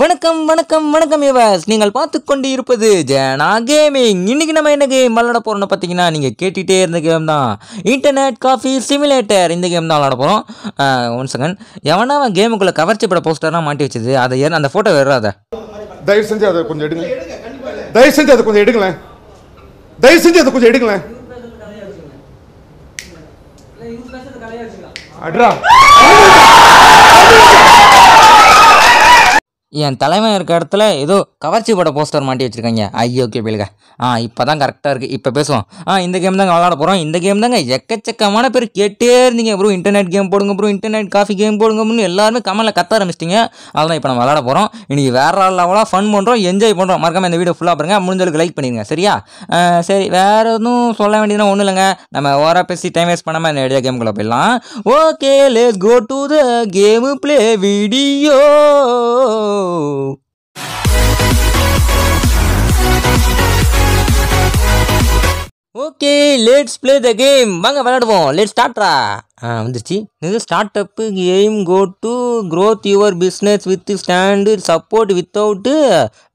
வணக்கம் வணக்கம் வணக்கம் யுவர்ஸ் நீங்கள் பார்த்து கொண்டு இருப்பது ஜனா கேமிங் இன்றைக்கி நம்ம என்ன கேம் விளாட போகிறோம்னு பார்த்தீங்கன்னா நீங்கள் கேட்டுகிட்டே இருந்த கேம் தான் இன்டர்நெட் காஃபி சிமுலேட்டர் இந்த கேம் தான் விளாட போகிறோம் ஒன் செகண்ட் எவனா அவன் கேமுக்குள்ளே கவர்ச்சி பட போஸ்டர்லாம் மாட்டி வச்சது அதை ஏன் அந்த ஃபோட்டோ அதை தயவு செஞ்சு அதை கொஞ்சம் எடுங்க தயவு செஞ்சு அதை கொஞ்சம் எடுங்களேன் தயவு செஞ்சு அதை கொஞ்சம் எடுங்களேன் அட்ரா என் தலைமை இருக்க இடத்துல ஏதோ கவர்ச்சி பட போஸ்டர் மாட்டி வச்சிருக்கீங்க ஐயோ பிள்ளைங்க ஆ இப்போ தான் கரெக்டாக இருக்குது இப்போ பேசுவோம் ஆ இந்த கேம் தாங்க விளாட போகிறோம் இந்த கேம் தாங்க எக்கச்சக்கமான பேர் கேட்டே இருந்தீங்க ப்ரோ இன்டர்நெட் கேம் போடுங்க ப்ரோ இன்டர்நெட் காஃபி கேம் அப்படின்னு எல்லாருமே கமலில் கத்த ஆரம்பிச்சிட்டிங்க அதெல்லாம் இப்போ நம்ம விளாட போகிறோம் இன்றைக்கி வேறு லெவலாக ஃபன் பண்ணுறோம் என்ஜாய் பண்ணுறோம் மறக்காமல் இந்த வீடியோ ஃபுல்லாக பாருங்கள் முடிஞ்சளவுக்கு லைக் பண்ணிடுங்க சரியா சரி வேறு எதுவும் சொல்ல வேண்டியதுனா ஒன்றும் இல்லைங்க நம்ம ஓராக பேசி டைம் வேஸ்ட் பண்ணாமல் நேரடியாக கேம்குள்ளே போயிடலாம் okay let's go to the game play video okay let's play the game வாங்க விளையாடுவோம் லெட் ஸ்டார்ட்ரா ஆ வந்துருச்சு இது start up game go to growth your business with stand support without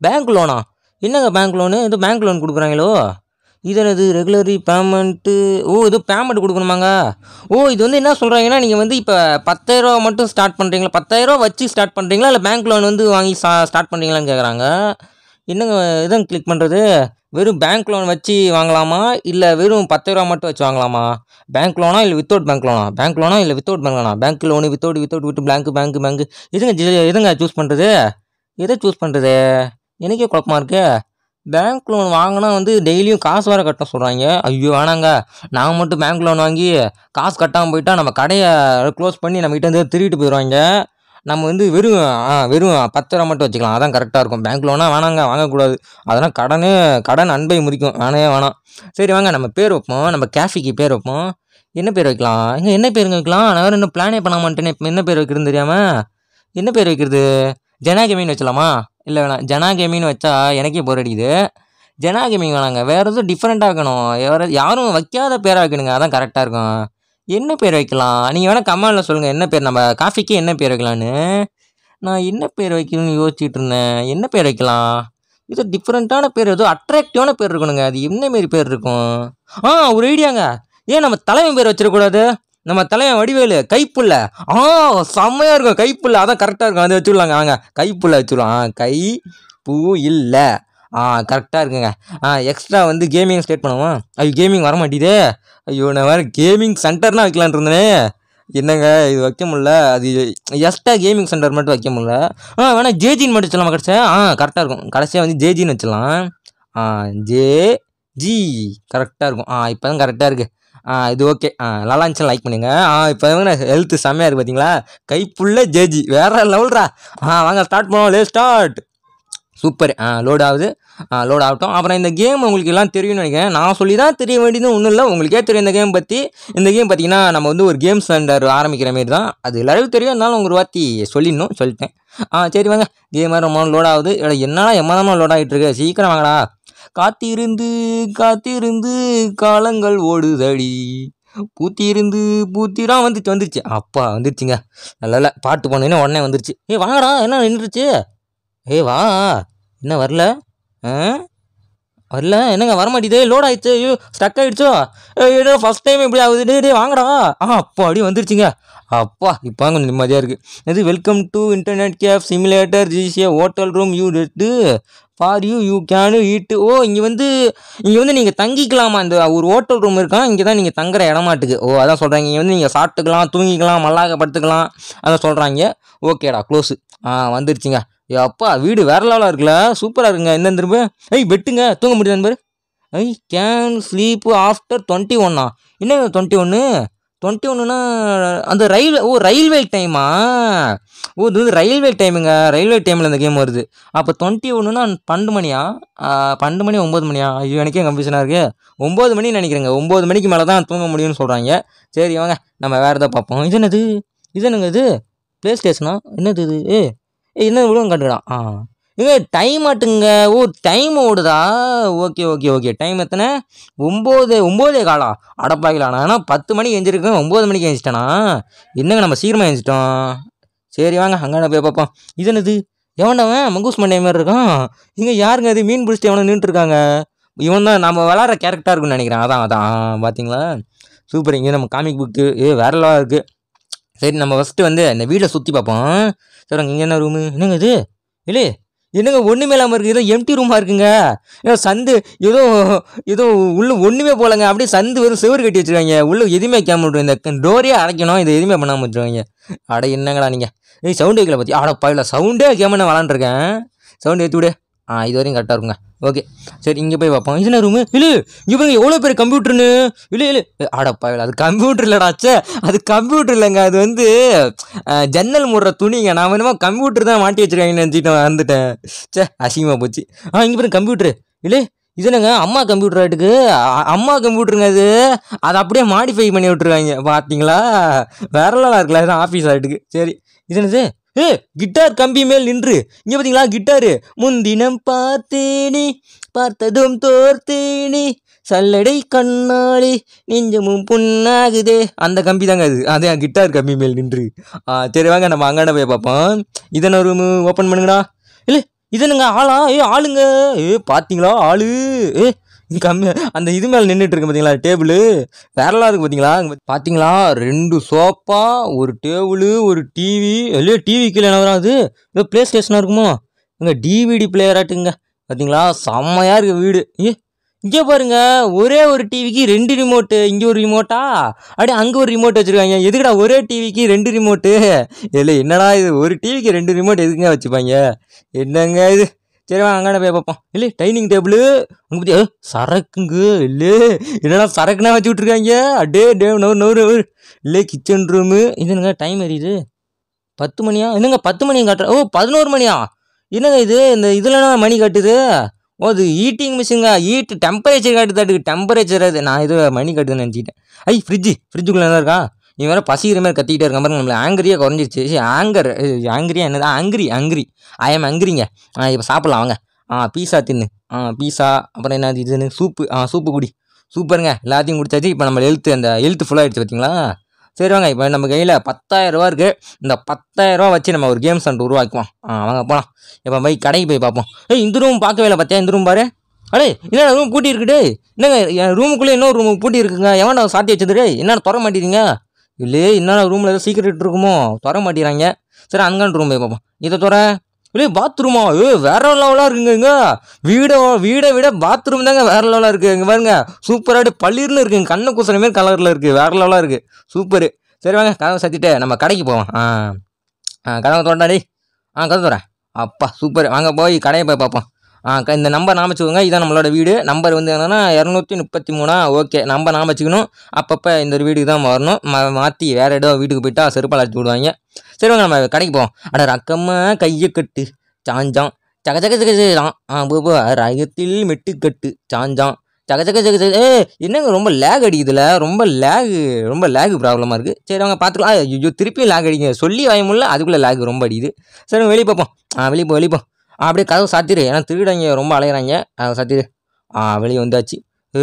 bank லோனா என்னங்க பேங்க் லோனு இது பேங்க் லோன் கொடுக்குறாங்களோ இதனது ரெகுலரி பேமெண்ட்டு ஓ இது பேமெண்ட் கொடுக்கணுமாங்க ஓ இது வந்து என்ன சொல்கிறாங்கன்னா நீங்கள் வந்து இப்போ பத்தாயிரரூவா மட்டும் ஸ்டார்ட் பண்ணுறீங்களா பத்தாயிரரூவா வச்சு ஸ்டார்ட் பண்ணுறீங்களா இல்லை பேங்க் லோன் வந்து வாங்கி சா ஸ்டார்ட் பண்ணுறீங்களான்னு கேட்குறாங்க என்னங்க இதான் கிளிக் பண்ணுறது வெறும் பேங்க் லோன் வச்சு வாங்கலாமா இல்லை வெறும் பத்தாயிரரூவா மட்டும் வச்சு வாங்கலாமா பேங்க் லோனா இல்லை வித்தவுட் பேங்க் லோனா பேங்க் லோனா இல்லை வித்தவுட் பேங்க் லோனா பேங்க் லோனு வித்தவுட் வித்தவுட் விட்டு பேங்க் பேங்க் பேங்க் எதுங்க எதுங்க சூஸ் பண்ணுறது எதை சூஸ் பண்ணுறது எனக்கே குழப்பமாக இருக்குது பேங்க் லோன் வாங்கினா வந்து டெய்லியும் காசு வேறு கட்ட சொல்கிறாங்க ஐயோ வேணாங்க நாங்கள் மட்டும் பேங்க் லோன் வாங்கி காசு கட்டாமல் போயிட்டால் நம்ம கடையை க்ளோஸ் பண்ணி நம்மகிட்ட வந்து திருட்டு போயிடுவாங்க நம்ம வந்து வெறும் வெறும் பத்து ரூபா மட்டும் வச்சுக்கலாம் அதான் கரெக்டாக இருக்கும் பேங்க் லோனாக வேணாங்க வாங்கக்கூடாது அதெல்லாம் கடனே கடன் அன்பை முறிக்கும் வேணே வேணாம் சரி வாங்க நம்ம பேர் வைப்போம் நம்ம கேஃபிக்கு பேர் வைப்போம் என்ன பேர் வைக்கலாம் இங்கே என்ன பேருங்க வைக்கலாம் நான் வேறு இன்னும் பிளானே பண்ண மாட்டேன்னு என்ன பேர் வைக்கிறதுன்னு தெரியாமல் என்ன பேர் வைக்கிறது ஜனாகமின்னு வச்சலாமா இல்லை வேணாம் ஜனா கேமிங்னு வச்சா எனக்கே போர் அடிக்குது ஜனா கேமிங் வேணாங்க வேறு எதுவும் டிஃப்ரெண்ட்டாக இருக்கணும் வேறு யாரும் வைக்காத பேராக வைக்கணுங்க அதான் கரெக்டாக இருக்கும் என்ன பேர் வைக்கலாம் நீங்கள் வேணால் கமெண்டில் சொல்லுங்கள் என்ன பேர் நம்ம காஃபிக்கே என்ன பேர் வைக்கலான்னு நான் என்ன பேர் வைக்கணும்னு யோசிச்சுட்டு இருந்தேன் என்ன பேர் வைக்கலாம் இது டிஃப்ரெண்ட்டான பேர் எதுவும் அட்ராக்டிவான பேர் இருக்கணுங்க அது என்னமாரி பேர் இருக்கும் ஆ ஒரு ஐடியாங்க ஏன் நம்ம தலைமை பேர் வச்சிடக்கூடாது நம்ம தலையன் வடிவேலு கைப்புள்ள ஆ செம்மையாக இருக்கும் கைப்புள்ள அதான் கரெக்டாக இருக்கும் அதை வச்சுடலாங்க ஆங்க கைப்புள்ள ஆ கை பூ இல்லை ஆ கரெக்டாக இருக்குங்க ஆ எக்ஸ்ட்ரா வந்து கேமிங் ஸ்டேட் பண்ணுவோம் ஐயோ கேமிங் வர மாட்டேதே ஐயோ நான் வேறு கேமிங் சென்டர்னா வைக்கலான் இருந்தேனே என்னங்க இது வைக்க முடில அது எக்ஸ்ட்ரா கேமிங் சென்டர் மட்டும் வைக்க முடில ஆ வேணா ஜேஜின்னு மட்டும் வச்சலாம் கடைசியாக ஆ கரெக்டாக இருக்கும் கடைசியாக வந்து ஜேஜின்னு வச்சலாம் ஆ ஜே ஜி கரெக்டாக இருக்கும் ஆ இப்போ தான் கரெக்டாக இருக்குது இது ஓகே நல்லா இருந்துச்சு லைக் பண்ணுங்க ஆ இப்போ வந்து ஹெல்த் செம்மையாக இருக்குது பார்த்தீங்களா கை ஃபுல்லாக ஜேஜி வேறு லெவல்ரா ஆ வாங்க ஸ்டார்ட் பண்ணுவோம் லே ஸ்டார்ட் சூப்பர் ஆ லோட் ஆகுது லோட் ஆகட்டும் அப்புறம் இந்த கேம் உங்களுக்கு எல்லாம் தெரியும்னு நினைக்கிறேன் நான் சொல்லி தான் தெரிய வேண்டியது ஒன்றும் இல்லை உங்களுக்கே தெரியும் இந்த கேம் பற்றி இந்த கேம் பார்த்திங்கன்னா நம்ம வந்து ஒரு கேம் சென்டர் ஆரம்பிக்கிற மாரி தான் அது எல்லாருக்கும் தெரியும் இருந்தாலும் உங்கள் வாத்தி சொல்லிடணும் சொல்லிட்டேன் ஆ சரி வாங்க கேம் ரொம்ப லோட் ஆகுது என்னடா எம்மதமாக லோட் ஆகிட்டு இருக்கு சீக்கிரம் வாங்கடா காத்திருந்து காத்திருந்து காலங்கள் ஓடுதடி பூத்தியிருந்து பூத்திரா வந்துச்சு வந்துருச்சு அப்பா வந்துருச்சுங்க நல்ல பாட்டு போனேன்னா உடனே வந்துருச்சு ஏ வாங்கடா என்ன நின்றுச்சு ஏ வா என்ன வரல ஆ வரல என்னங்க வரமாட்டேதே லோட் ஆயிடுச்சு ஐயோ ஸ்டக் ஆகிடுச்சோ ஏடோ ஃபஸ்ட் டைம் இப்படி ஆகுது டே டே வாங்கடா ஆ அப்பா அப்படியே வந்துருச்சுங்க அப்பா இப்போ கொஞ்சம் நிம்மதியாக இருக்குது இது welcome to internet cafe simulator GCA hotel room you dead for you you can eat oh இங்கே வந்து இங்கே வந்து நீங்கள் தங்கிக்கலாமா இந்த ஒரு ஹோட்டல் ரூம் இருக்கா இங்கே தான் நீங்கள் தங்குற இடமாட்டுக்கு ஓ அதான் சொல்கிறாங்க இங்கே வந்து நீங்கள் சாப்பிட்டுக்கலாம் தூங்கிக்கலாம் மல்லாக படுத்துக்கலாம் அதான் சொல்கிறாங்க ஓகேடா க்ளோஸு ஆ வந்துருச்சுங்க அப்பா வீடு வேற லெவலாக இருக்குல்ல சூப்பராக இருக்குங்க எந்த திரும்ப ஐய் வெட்டுங்க தூங்க முடியாது நண்பர் I can sleep after twenty ஒன்னா என்ன டுவெண்ட்டி ஒன்று டுவெண்ட்டி ஒன்றுனா அந்த ரயில் ஓ ரயில்வே டைமா ஓ இது வந்து ரயில்வே டைமுங்க ரயில்வே டைமில் இந்த கேம் வருது அப்போ டுவெண்ட்டி ஒன்றுனா பன்னெண்டு மணியா பன்னெண்டு மணி ஒம்பது மணியா ஐயோ எனக்கே கம்ப்யூஷனாக இருக்குது ஒம்பது மணி நினைக்கிறேங்க ஒம்பது மணிக்கு மேலே தான் தூங்க முடியும்னு சொல்கிறாங்க சரி வாங்க நம்ம வேறு எதாவது பார்ப்போம் இது என்னது இது என்னங்க இது ப்ளே ஸ்டேஷனா என்னது இது ஏ என்ன இவ்வளோ கண்டுக்கலாம் ஆ ஏங்க டைம் ஆட்டுங்க ஓ டைம் ஓடுதா ஓகே ஓகே ஓகே டைம் எத்தனை ஒம்பது ஒம்போதே காலா அடப்பாக்கலாம் ஆனால் பத்து மணிக்கு எழுந்திருக்கேன் ஒம்பது மணிக்கு எழுந்திச்சிட்டேனா என்னங்க நம்ம சீக்கிரமாக எழுந்திச்சிட்டோம் சரி வாங்க அங்கே போய் பார்ப்போம் இது என்னது எவனவன் மங்கூஸ் மண்டே மாதிரி இருக்கான் இங்கே யாருங்க அது மீன் பிடிச்சிட்டு எவனை நின்றுட்டுருக்காங்க இவன் தான் நம்ம விளாட்ற கேரக்டாக இருக்குன்னு நினைக்கிறேன் அதான் அதான் பார்த்தீங்களா சூப்பர் இங்கே நம்ம காமிக் புக்கு ஏ வேறலாம் இருக்குது சரி நம்ம ஃபஸ்ட்டு வந்து இந்த வீட்டை சுற்றி பார்ப்போம் சரி இங்கே என்ன ரூமு என்னங்க இது இல்லை என்னங்க ஒன்றுமே இல்லாமல் இருக்குது ஏதோ எம்டி ரூமாக இருக்குங்க ஏதோ சந்து ஏதோ ஏதோ உள்ளே ஒன்றுமே போகலங்க அப்படியே சந்து வெறும் செவரு கட்டி வச்சுருவாங்க உள்ளே எதுவுமே கேம் இந்த டோரே அடைக்கணும் இதை எதுவுமே பண்ணாமல் வச்சுருவாங்க அட என்னங்களா நீங்கள் சவுண்டு வைக்கல பற்றி ஆட பயில சவுண்டே என்ன விளாண்டுருக்கேன் சவுண்டு ஏற்றி விடு ஆ இது வரையும் கரெக்டாக இருக்குங்க ஓகே சரி இங்கே போய் பார்ப்போம் இது ரூமு இல்லை இங்கே போய் எவ்வளோ பேர் கம்ப்யூட்டர்னு இல்லை இல்லை ஆடப்பா அது கம்ப்யூட்டர் இல்லைடாச்சே அது கம்ப்யூட்டர் இல்லைங்க அது வந்து ஜன்னல் முடுற துணிங்க நான் வேணுமா கம்ப்யூட்டர் தான் மாட்டி வச்சுருக்காங்கன்னு நினச்சிட்டு வந்துட்டேன் சே அசிங்கமாக போச்சு ஆ இங்கே போய் கம்ப்யூட்டர் இல்லை இது அம்மா கம்ப்யூட்டர் ஆகிட்டுக்கு அம்மா கம்ப்யூட்டருங்க அது அதை அப்படியே மாடிஃபை பண்ணி விட்டுருவாங்க பார்த்தீங்களா எல்லாம் இருக்குல்ல ஆஃபீஸ் ஆகிட்டுக்கு சரி இது என்னது ஏ கிட்டார் கம்பி மேல் நின்று இங்கே பார்த்தீங்களா கிட்டாரு முன்தினம் பார்த்தேனி பார்த்ததும் தோர்த்தேனி சல்லடை கண்ணாடி நெஞ்சமும் புண்ணாகுதே அந்த கம்பி தாங்க அது அதே கிட்டார் கம்பி மேல் நின்று ஆ சரி வாங்க நம்ம அங்காண்ட போய் பார்ப்போம் இதனை ஒரு ஓப்பன் பண்ணுங்கண்ணா இல்லை இதனுங்க ஆளா ஏ ஆளுங்க ஏ பார்த்தீங்களா ஆளு ஏ கம்மியா அந்த இது மேலே நின்றுட்டு இருக்கு பார்த்தீங்களா டேபிள் வேறலாம் இருக்குது பார்த்தீங்களா பார்த்தீங்களா ரெண்டு சோஃபா ஒரு டேபிள் ஒரு டிவி இல்லையோ டிவி கீழே என்ன வராது இதோ பிளே ஸ்டேஷனாக இருக்குமோ இங்கே டிவிடி பிளேயராட்டுங்க பார்த்தீங்களா செம்மையாக இருக்குது வீடு ஏ இங்கே பாருங்க ஒரே ஒரு டிவிக்கு ரெண்டு ரிமோட்டு இங்கே ஒரு ரிமோட்டா அப்படியே அங்கே ஒரு ரிமோட் வச்சுருக்காங்க எதுக்குடா ஒரே டிவிக்கு ரெண்டு ரிமோட்டு இல்லை என்னடா இது ஒரு டிவிக்கு ரெண்டு ரிமோட் எதுக்குங்க வச்சுப்பாங்க என்னங்க இது சரி வாங்க அங்கே போய் பார்ப்போம் இல்லை டைனிங் டேபிள் அங்கே பற்றி சரக்குங்க இல்லை என்னடா சரக்குனா வச்சு விட்ருக்காங்க அடே டே நவர் நவர் நவர் இல்லை கிச்சன் ரூமு இது என்னங்க டைம் எறியுது பத்து மணியா என்னங்க பத்து மணி காட்டுற ஓ பதினோரு மணியா என்னங்க இது இந்த இதுலனா மணி காட்டுது ஓ அது ஹீட்டிங் மிஷினுங்க ஹீட்டு டெம்பரேச்சர் காட்டுது அதுக்கு டெம்பரேச்சர் அது நான் இது மணி காட்டுதுன்னு நினச்சிக்கிட்டேன் ஐ ஃப்ரிட்ஜு ஃப்ரிட்ஜுக்குள்ளே தான் இருக்கா இவன் வேறு பசிக்கிற மாதிரி கத்திக்கிட்டே இருக்க மாதிரி நம்மளை ஆங்கிரியாக குறைஞ்சிருச்சு ஆங்கர் ஆங்கரியா என்னது ஆங்கிரி ஆங்கிரி ஐ அங்கிரிங்க ஆங்கிரிங்க இப்போ சாப்பிட்லாம் வாங்க ஆ பீஸா தின்னு ஆ பீஸா அப்புறம் என்ன இதுன்னு சூப்பு ஆ சூப்பு குடி சூப்பருங்க எல்லாத்தையும் குடிச்சாச்சு இப்போ நம்ம எழுத்து அந்த எழுத்து ஃபுல்லாக ஆகிடுச்சு பார்த்தீங்களா சரி வாங்க இப்போ நம்ம கையில் பத்தாயிரம் ரூபா இருக்குது இந்த பத்தாயிரரூவா வச்சு நம்ம ஒரு கேம் சென்டர் உருவாக்குவோம் ஆ வாங்க போகலாம் இப்போ போய் கடைக்கு போய் பார்ப்போம் ஏய் இந்த ரூம் பார்க்கவே இல்லை பார்த்தியா இந்த ரூம் பாரு அடே என்ன ரூம் பூட்டி இருக்குடே என்னங்க என் ரூமுக்குள்ளே இன்னொரு ரூம் பூட்டி இருக்குங்க எவன் சாத்தி வச்சது என்னென்ன தொடர மாட்டேறீங்க இல்லையே என்னென்ன ரூமில் ஏதோ சீக்கிரம் இருக்குமோ தர மாட்டேறாங்க சரி அங்கான ரூம் போய் பார்ப்போம் இதை தர இல்லையே பாத்ரூமா ஏ வேற லெவலாக இருக்குங்க இங்கே வீடோ வீடை விட பாத்ரூம் தாங்க வேற லெவலாக இருக்குது இங்கே பாருங்க சூப்பராக பளிர்னு இருக்குங்க கண்ணை குசுற மாரி கலரில் இருக்குது வேற லெவலாக இருக்குது சூப்பரு சரி வாங்க கதவை சத்திட்டு நம்ம கடைக்கு போவோம் ஆ கதவை தோட்டாடி ஆ கதை தோறேன் அப்பா சூப்பர் வாங்க போய் கடையை போய் பார்ப்போம் இந்த நம்பர் நாம வச்சுக்கோங்க இதான் நம்மளோட வீடு நம்பர் வந்து என்னென்னா இரநூத்தி முப்பத்தி மூணா ஓகே நம்ம நாம வச்சுக்கணும் அப்பப்போ இந்த ஒரு வீடுக்கு தான் வரணும் ம மாற்றி வேறு இடம் வீட்டுக்கு போயிட்டா செருப்பால் அடிச்சு விடுவாங்க சரி வாங்க நம்ம கடைக்கு போவோம் அட ரக்கமாக கையை கட்டு சாஞ்சான் சக சக சக ஆ போ ரகத்தில் மெட்டு சாஞ்சான் சக சக சக ஏ என்னங்க ரொம்ப லேக் அடிக்குதுல ரொம்ப லேகு ரொம்ப லேகு ப்ராப்ளமாக இருக்குது சரி அவங்க பார்த்துக்கலாம் ஐயோ திருப்பியும் லேக் அடிக்குங்க சொல்லி முடியல அதுக்குள்ளே லேக் ரொம்ப அடிக்குது சரி வெளியே பார்ப்போம் ஆ வெளியே போ வெளியே போ அப்படியே கதவு சாத்திரு ஏன்னா திருடங்க ரொம்ப அலையிறாங்க கதவு சாத்திரு வெளியே வந்தாச்சு ஏ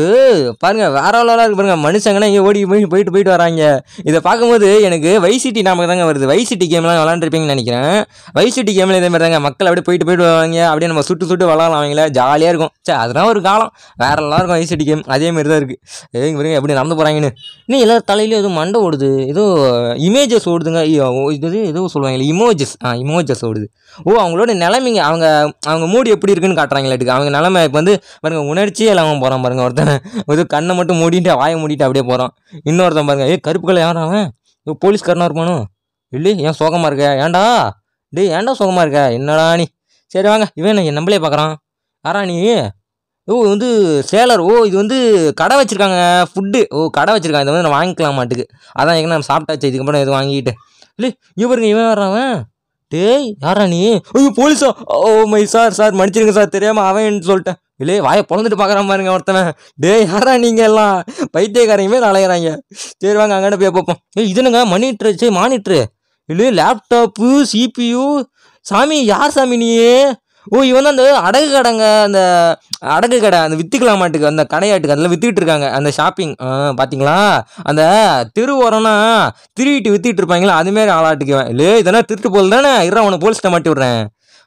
பாருங்க வேற அளவுலாம் இருக்கு பாருங்க மனுஷங்கன்னா இங்கே ஓடி போய் போயிட்டு போயிட்டு வராங்க இதை பார்க்கும்போது எனக்கு வைசிட்டி நாமக்கு தாங்க வருது வைசிட்டி கேம்லாம் விளாண்டுருப்பீங்கன்னு நினைக்கிறேன் வைசிட்டி கேமில் இதே மாதிரி தாங்க மக்கள் அப்படியே போயிட்டு போயிட்டு வருவாங்க அப்படியே நம்ம சுட்டு சுட்டு விளாடலாம் அவங்கள ஜாலியாக இருக்கும் சே அதெல்லாம் ஒரு காலம் வேற எல்லாம் இருக்கும் வைசிட்டி கேம் அதே மாதிரி தான் இருக்குது ஏங்க பாருங்க எப்படி நடந்து போகிறாங்கன்னு இன்னும் எல்லாரும் தலையிலையும் எதுவும் மண்டை ஓடுது ஏதோ இமேஜஸ் ஓடுதுங்க இது எதுவும் சொல்லுவாங்களே இமோஜஸ் ஆ இமோஜஸ் ஓடுது ஓ அவங்களோட நிலைமைங்க அவங்க அவங்க மூடி எப்படி இருக்குன்னு காட்டுறாங்களாட்டுக்கு அவங்க நிலமை இப்போ வந்து பாருங்க உணர்ச்சியே இல்லாமல் போகிறான் பாருங்க ஒருத்தனை இது கண்ணை மட்டும் மூடிட்டு வாயை மூடிட்டு அப்படியே போகிறான் இன்னொருத்தன் பாருங்க ஏ கருப்புக்களை கலர் யாரும் போலீஸ் போலீஸ்காரனாக இருப்பானும் இல்லை ஏன் சோகமாக இருக்க ஏன்டா டேய் ஏன்டா சோகமாக இருக்க என்னடா நீ சரி வாங்க இவன் என் நம்மளே பார்க்குறான் ஆறா நீ ஓ வந்து சேலர் ஓ இது வந்து கடை வச்சுருக்காங்க ஃபுட்டு ஓ கடை வச்சுருக்காங்க இதை வந்து நான் வாங்கிக்கலாம் மாட்டுக்கு அதான் எங்கே நான் சாப்பிட்டாச்சு இதுக்கப்புறம் எதுவும் வாங்கிட்டு இல்லை இவருங்க இவன் வர்றவன் டேய் யாரா நீ ஐயோ போலீஸா ஓ மை சார் சார் மன்னிச்சிருங்க சார் தெரியாமல் அவன் சொல்லிட்டேன் இல்லையே வாயை பிறந்துட்டு பார்க்குறான் மாதிரிங்க ஒருத்தனை டே யாரா நீங்கள் எல்லாம் பைத்தியக்காரங்க அலையிறாங்க சரி வாங்க அங்கே போய் பார்ப்போம் ஏய் இது மானிட்ரு மணிட்ரு சரி மானிட்ரு இல்லையே லேப்டாப்பு சிபியு சாமி யார் சாமி நீயே ஓ இவன் அந்த அடகு கடைங்க அந்த அடகு கடை அந்த விற்றுக்கலாம் மாட்டுக்கு அந்த கடையாட்டுக்கு அதில் விற்றுக்கிட்டு இருக்காங்க அந்த ஷாப்பிங் பார்த்தீங்களா அந்த உரம்னா திருவிட்டு வித்துட்டு இருப்பாங்களா அதுமாரி ஆளாட்டுக்குவேன் இல்லையே இதெல்லாம் திருட்டு போல் தானே இறா அவனை போலீஸ்கிட்ட மாட்டி விட்றேன்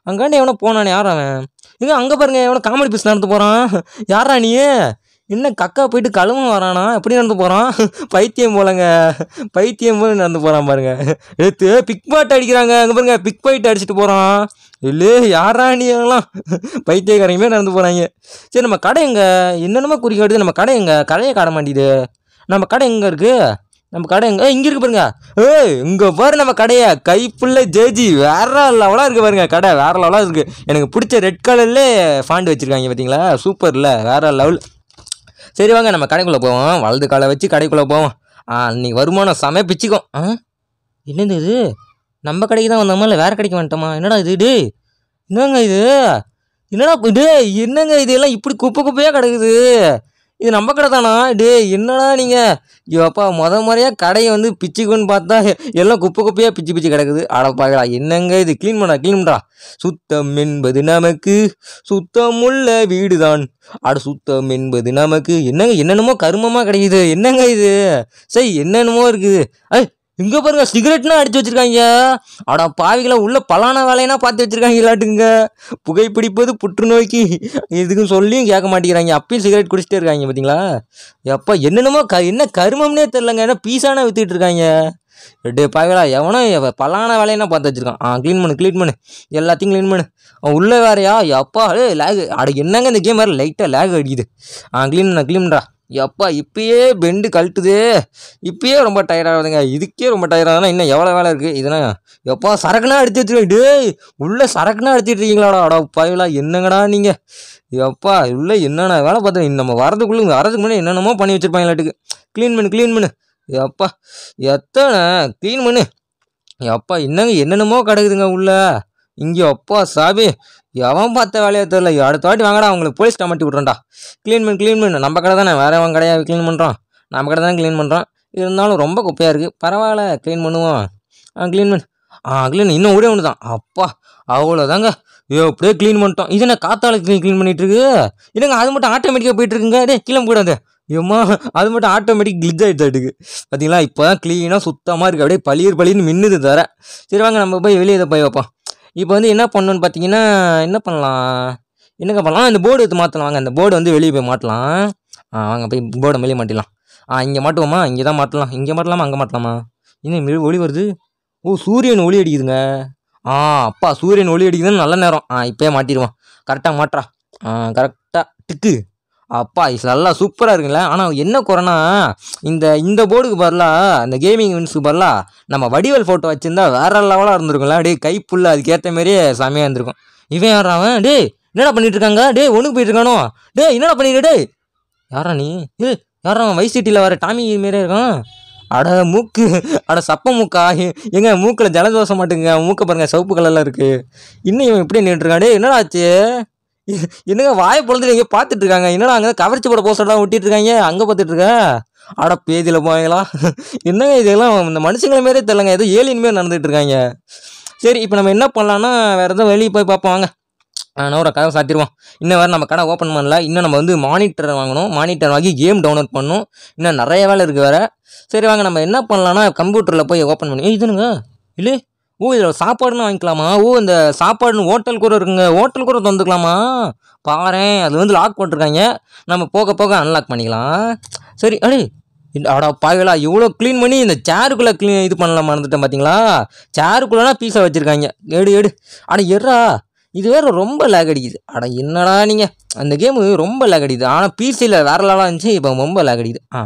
அங்காண்டி எவனை போனானே யார் அவன் இங்கே அங்கே பாருங்கள் எவ்வளோ காமெடி பீஸ் நடந்து போகிறான் யாரா நீ என்ன கக்கா போயிட்டு கழுவும் வரானா எப்படி நடந்து போகிறான் பைத்தியம் போலங்க பைத்தியம் போல நடந்து போகிறான் பாருங்க எடுத்து பிக் பாட் அடிக்கிறாங்க அங்கே பாருங்க பிக் பாயிட் அடிச்சுட்டு போகிறான் இல்லை யாரா நீ எல்லாம் பைத்தியக்காரங்க நடந்து போகிறாங்க சரி நம்ம கடை எங்கே என்னென்னமோ குறிக்க நம்ம கடை எங்கே கடையை காட மாட்டேங்குது நம்ம கடை எங்கே இருக்குது நம்ம கடை எங்கே இங்கே இருக்கு பாருங்க ஏய் இங்கே பாரு நம்ம கடையை கைப்புள்ள ஜேஜி வேற லெவலாக இருக்குது பாருங்க கடை வேற லெவலாக இருக்குது எனக்கு பிடிச்ச ரெட் கலர்லே ஃபாண்ட் வச்சுருக்காங்க பார்த்தீங்களா இல்லை வேற லெவல் சரி வாங்க நம்ம கடைக்குள்ளே போவோம் வலது காலை வச்சு கடைக்குள்ளே போவோம் ஆ அன்றைக்கி வருமானம் செம பிச்சுக்கும் ஆ என்னது இது நம்ம கடைக்கு தான் வந்தோமா இல்லை வேறு கடைக்கு வந்துட்டோமா என்னடா இது டே என்னங்க இது என்னடா இது என்னங்க இது எல்லாம் இப்படி குப்பை குப்பையாக கிடக்குது இது நம்ம கடை தானா டே என்னடா நீங்கள் ஐயோப்பா முத முறையாக கடையை வந்து பிச்சுக்குன்னு பார்த்தா எல்லாம் குப்பை குப்பையாக பிச்சு பிச்சு கிடக்குது அட பாக்கலாம் என்னங்க இது க்ளீன் பண்ணா க்ளீன் பண்ணுறா சுத்தம் என்பது நமக்கு சுத்தமுள்ள வீடு தான் அட சுத்தம் என்பது நமக்கு என்னங்க என்னென்னமோ கருமமாக கிடைக்குது என்னங்க இது சரி என்னென்னமோ இருக்குது ஐ இங்க பாருங்க சிகரெட்னா அடிச்சு வச்சிருக்காங்க ஆனா பாவிகளை உள்ள பலான வேலையெல்லாம் பார்த்து வச்சிருக்காங்க இல்லாட்டுங்க புகைப்பிடிப்பது புற்றுநோய்க்கு இதுக்கும் சொல்லியும் கேட்க மாட்டேங்கிறாங்க அப்பயும் சிகரெட் குடிச்சிட்டே இருக்காங்க பார்த்தீங்களா எப்பா என்னென்னமோ க என்ன கருமம்னே தெரிலங்க ஏன்னா பீஸானா வித்துக்கிட்டு இருக்காங்க ரெண்டு பாவிகளா எவனோ பலான வேலையெல்லாம் பார்த்து வச்சிருக்கான் ஆ க்ளீன் பண்ணு க்ளீன் பண்ணு எல்லாத்தையும் க்ளீன் பண்ணு அவன் உள்ளே வேறையா எப்பா லேக் அட என்னங்க இந்த கேம் வேறு லைட்டாக லேக் அடிக்குது ஆ க்ளீன் பண்ண க்ளீன் பண்ணுறா எப்பா இப்பயே பெண்டு கழட்டுது இப்பயே ரொம்ப டயர்டாகுதுங்க இதுக்கே ரொம்ப டயர்டாகுதுன்னா இன்னும் எவ்வளோ வேலை இருக்குது இதுனா எப்பா சரக்குனா எடுத்து வச்சுருக்கேன் டேய் உள்ளே சரக்குனா எடுத்துட்டு அடா பயலா என்னங்கடா நீங்கள் எப்பா உள்ளே என்னென்ன வேலை பார்த்தேன் நம்ம வரதுக்குள்ளே வரதுக்கு முன்னே என்னென்னமோ பண்ணி வச்சுருப்பாங்களாட்டுக்கு க்ளீன் பண்ணு க்ளீன் பண்ணு எப்பா எத்தனை க்ளீன் பண்ணு எப்பா என்னங்க என்னென்னமோ கிடக்குதுங்க உள்ளே இங்கே அப்பா சாபி எவன் பார்த்த வேலையை தெரில அடுத்த வாட்டி வாங்கடா அவங்களுக்கு போலீஸ் டமாட்டி விட்றேன்டா க்ளீன் பண்ணி க்ளீன் பண்ணு நம்ம கடை தானே வேறு அவன் கடையாக க்ளீன் பண்ணுறான் நம்ம கடை தானே க்ளீன் பண்ணுறான் இருந்தாலும் ரொம்ப குப்பையாக இருக்குது பரவாயில்ல க்ளீன் பண்ணுவோம் ஆ க்ளீன் பண்ணு ஆ க்ளீன் இன்னும் ஒரே ஒன்று தான் அப்பா அவ்வளோதாங்க ஐயோ அப்படியே க்ளீன் பண்ணிட்டோம் இது என்ன காத்தால க்ளீன் க்ளீன் பண்ணிகிட்ருக்கு இல்லைங்க அது மட்டும் ஆட்டோமேட்டிக்காக போயிட்டுருக்குங்க இருக்குங்க கிளம்ப போயிடாது ஏம்மா அது மட்டும் ஆட்டோமேட்டிக் கிளிக் ஆகிட்டு பார்த்தீங்களா இப்போ தான் க்ளீனாக சுத்தமாக இருக்குது அப்படியே பளிர் பளிர்னு மின்னுது தர சரி வாங்க நம்ம போய் வெளியே போய் வைப்போம் இப்போ வந்து என்ன பண்ணணும்னு பார்த்தீங்கன்னா என்ன பண்ணலாம் என்னங்க பண்ணலாம் இந்த போர்டு எடுத்து மாற்றலாம் வாங்க அந்த போர்டு வந்து வெளியே போய் மாட்டலாம் ஆ வாங்க போய் போர்டை வெளியே மாட்டிடலாம் ஆ இங்கே மாட்டுவோமா இங்கே தான் மாட்டலாம் இங்கே மாட்டலாமா அங்கே மாட்டலாமா இன்னும் ஒளி வருது ஓ சூரியன் ஒளி அடிக்குதுங்க ஆ அப்பா சூரியன் ஒளி அடிக்குதுன்னு நல்ல நேரம் ஆ இப்போயே மாட்டிடுவான் கரெக்டாக மாட்டுறா ஆ கரெக்டாக டிக்கு அப்பா இது நல்லா சூப்பராக இருக்குங்களே ஆனால் என்ன குறைனா இந்த இந்த போர்டுக்கு பரலாம் இந்த கேமிங் வின்ஸுக்கு பரலாம் நம்ம வடிவல் ஃபோட்டோ வச்சுருந்தா வேறு லெவலாக இருந்திருக்கும்ல டே புல்லு அதுக்கேற்ற மாதிரியே செமையாக இருந்திருக்கும் இவன் யாரா அவன் டே என்னடா பண்ணிகிட்ருக்காங்க டே ஒன்றுக்கு போயிட்டுருக்கானோ டே என்னடா பண்ணிடு டே யாரா நீ ஏ யாரா அவன் வைசிட்டியில் வர டாமி மாரியே இருக்கான் அட மூக்கு அட சப்ப மூக்கா எங்க மூக்கில் ஜலதோஷம் மாட்டுங்க மூக்கை பாருங்க சவுப்பு கலர்லாம் இருக்குது இன்னும் இவன் இப்படி நின்றுருக்கான் டே என்னடா ஆச்சு என்னங்க வாயை எங்கேயோ பார்த்துட்டு இருக்காங்க என்னடா அங்கே கவர்ச்சி பட தான் ஒட்டிட்டு இருக்காங்க அங்கே பார்த்துட்டு இருக்கேன் அட பேஜில் போவீங்களா என்னங்க இதெல்லாம் இந்த மனுஷங்களை மாரியே தெரிலங்க ஏதோ ஏழின் மாரி நடந்துகிட்டு இருக்காங்க சரி இப்போ நம்ம என்ன பண்ணலான்னா வேறு எதாவது வெளியே போய் பார்ப்போம் வாங்க ஆனால் ஒரு கதை சாத்திடுவோம் இன்னும் வேறு நம்ம கடை ஓப்பன் பண்ணல இன்னும் நம்ம வந்து மானிட்டர் வாங்கணும் மானிட்டர் வாங்கி கேம் டவுன்லோட் பண்ணணும் இன்னும் நிறைய வேலை இருக்குது வேறு சரி வாங்க நம்ம என்ன பண்ணலான்னா கம்ப்யூட்டரில் போய் ஓப்பன் பண்ணி இதுனுங்க இல்லை ஓ இதில் சாப்பாடுன்னு வாங்கிக்கலாமா ஓ இந்த சாப்பாடுன்னு ஹோட்டல் கூட இருக்குங்க ஹோட்டல் கூட தந்துக்கலாமா பாரு அது வந்து லாக் பண்ணிருக்காங்க நம்ம போக போக அன்லாக் பண்ணிக்கலாம் சரி அடி அடா பாயா இவ்வளோ க்ளீன் பண்ணி இந்த சேருக்குள்ளே க்ளீன் இது பண்ணலாம் மறந்துட்டேன் பார்த்தீங்களா சேருக்குள்ளேனா பீஸாக வச்சுருக்காங்க எடு எடு அட எடுறா இது வேறு ரொம்ப லேக் அடிக்குது அட என்னடா நீங்கள் அந்த கேமு ரொம்ப லேக் அடிக்குது ஆனால் பிசியில் வேறு லாலாக இருந்துச்சு இப்போ ரொம்ப லேக் அடிக்குது ஆ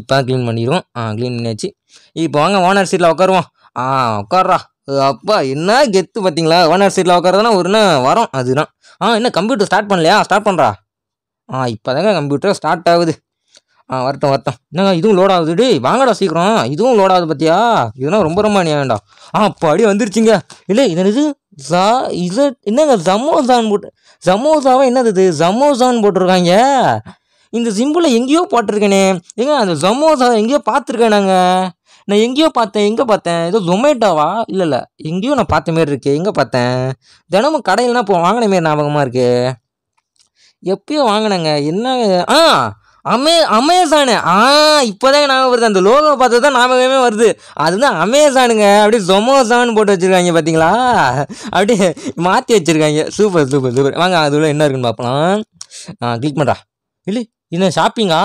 இப்போ க்ளீன் பண்ணிடுவோம் ஆ க்ளீன் பண்ணியாச்சு இப்போ வாங்க ஓனர் சீட்டில் உட்காருவோம் ஆ உட்காரா அப்பா என்ன கெத்து பார்த்தீங்களா ஓனர் சீட்டில் உட்காரதுனா ஒரு வரும் அதுதான் ஆ என்ன கம்ப்யூட்டர் ஸ்டார்ட் பண்ணலையா ஸ்டார்ட் பண்ணுறா ஆ இப்போ தாங்க கம்ப்யூட்டர் ஸ்டார்ட் ஆகுது ஆ வரட்டும் வரட்டும் என்னங்க இதுவும் லோட் ஆகுது டே வாங்கடா சீக்கிரம் இதுவும் லோட் ஆகுது பார்த்தியா இதுனா ரொம்ப ரொம்ப அணியாக வேண்டாம் ஆ அடி வந்துருச்சுங்க இல்லை இது இது ஜா இது என்னங்க ஜமோசான் போட்டு ஜமோசாவை என்னது இது ஜமோசான் போட்டிருக்காங்க இந்த சிம்பிளை எங்கேயோ போட்டிருக்கேனே ஏங்க அந்த ஜமோசா எங்கேயோ பார்த்துருக்கேன் நாங்கள் நான் எங்கேயோ பார்த்தேன் எங்கே பார்த்தேன் ஏதோ ஜொமேட்டோவா இல்லை இல்லை எங்கேயோ நான் பார்த்த மாரி இருக்கு எங்கே பார்த்தேன் தினமும் கடையில்னா இப்போ வாங்கின மாரி ஞாபகமாக இருக்கு எப்பயோ வாங்கினேங்க என்ன ஆ அமே அமேசானு ஆ இப்போதாங்க ஞாபகம் வருது அந்த லோகோ பார்த்து தான் ஞாபகமே வருது அது அமேசானுங்க அப்படியே ஜொமோசான்னு போட்டு வச்சுருக்காங்க பார்த்தீங்களா அப்படியே மாற்றி வச்சுருக்காங்க சூப்பர் சூப்பர் சூப்பர் வாங்க அதுல என்ன இருக்குன்னு பார்ப்பலாம் ஆ கிளிக் பண்ணுறா இல்லை இன்னும் ஷாப்பிங்கா